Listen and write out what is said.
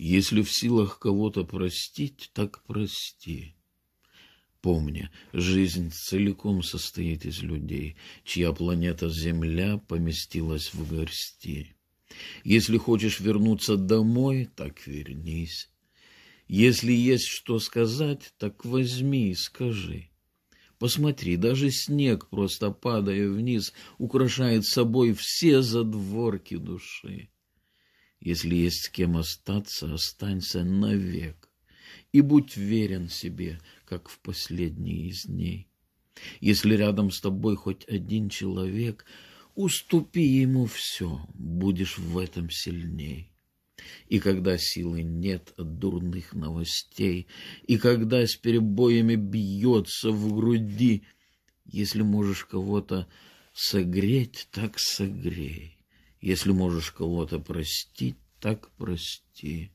Если в силах кого-то простить, так прости. Помни, жизнь целиком состоит из людей, чья планета Земля поместилась в горсти. Если хочешь вернуться домой, так вернись. Если есть что сказать, так возьми и скажи. Посмотри, даже снег, просто падая вниз, украшает собой все задворки души. Если есть с кем остаться, останься навек и будь верен себе, как в последние из дней. Если рядом с тобой хоть один человек, уступи ему все, будешь в этом сильней. И когда силы нет от дурных новостей, и когда с перебоями бьется в груди, если можешь кого-то согреть, так согрей. Если можешь кого-то простить, так прости.